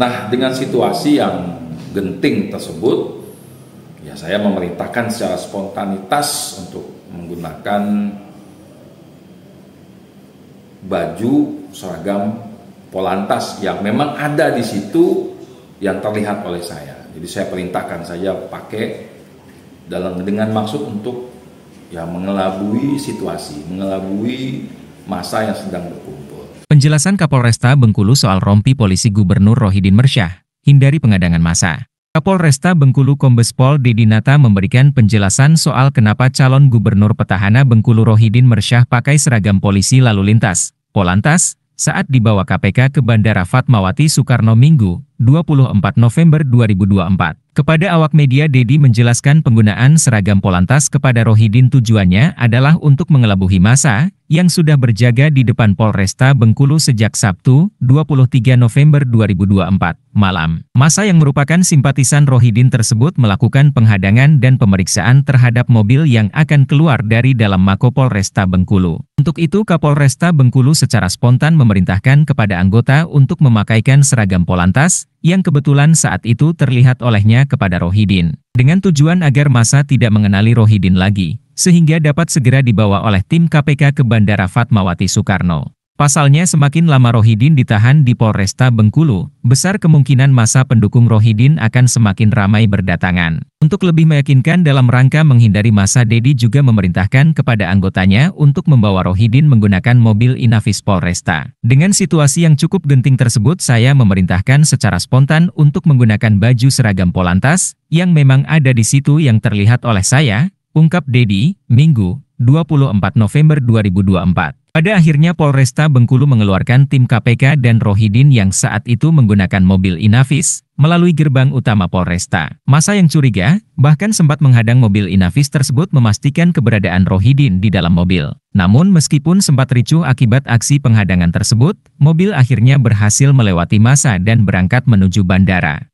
Nah, dengan situasi yang genting tersebut, ya saya memerintahkan secara spontanitas untuk menggunakan baju seragam polantas yang memang ada di situ yang terlihat oleh saya. Jadi saya perintahkan saja pakai dalam dengan maksud untuk ya mengelabui situasi, mengelabui masa yang sedang berkumpul. Penjelasan Kapolresta Bengkulu soal rompi polisi Gubernur Rohidin Mersyah, hindari pengadangan masa. Kapolresta Bengkulu Kombes Pol Dedinata memberikan penjelasan soal kenapa calon gubernur petahana Bengkulu Rohidin Mersyah pakai seragam polisi lalu lintas, Polantas, saat dibawa KPK ke Bandara Fatmawati Soekarno Minggu, 24 November 2024. Kepada awak media Dedi menjelaskan penggunaan seragam Polantas kepada Rohidin tujuannya adalah untuk mengelabuhi masa yang sudah berjaga di depan Polresta Bengkulu sejak Sabtu, 23 November 2024, malam. Masa yang merupakan simpatisan Rohidin tersebut melakukan penghadangan dan pemeriksaan terhadap mobil yang akan keluar dari dalam Mako Polresta Bengkulu. Untuk itu Kapolresta Bengkulu secara spontan memerintahkan kepada anggota untuk memakaikan seragam Polantas, yang kebetulan saat itu terlihat olehnya kepada Rohidin. Dengan tujuan agar masa tidak mengenali Rohidin lagi, sehingga dapat segera dibawa oleh tim KPK ke Bandara Fatmawati Soekarno. Pasalnya semakin lama Rohidin ditahan di Polresta Bengkulu, besar kemungkinan masa pendukung Rohidin akan semakin ramai berdatangan. Untuk lebih meyakinkan dalam rangka menghindari masa Dedi juga memerintahkan kepada anggotanya untuk membawa Rohidin menggunakan mobil Inavis Polresta. Dengan situasi yang cukup genting tersebut saya memerintahkan secara spontan untuk menggunakan baju seragam Polantas, yang memang ada di situ yang terlihat oleh saya, ungkap Dedi, Minggu, 24 November 2024. Pada akhirnya Polresta Bengkulu mengeluarkan tim KPK dan Rohidin yang saat itu menggunakan mobil Inavis melalui gerbang utama Polresta. Masa yang curiga, bahkan sempat menghadang mobil Inavis tersebut memastikan keberadaan Rohidin di dalam mobil. Namun meskipun sempat ricuh akibat aksi penghadangan tersebut, mobil akhirnya berhasil melewati masa dan berangkat menuju bandara.